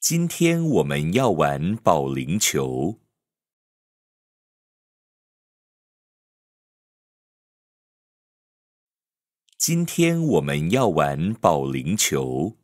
今天我们要玩保龄球。今天我们要玩保龄球。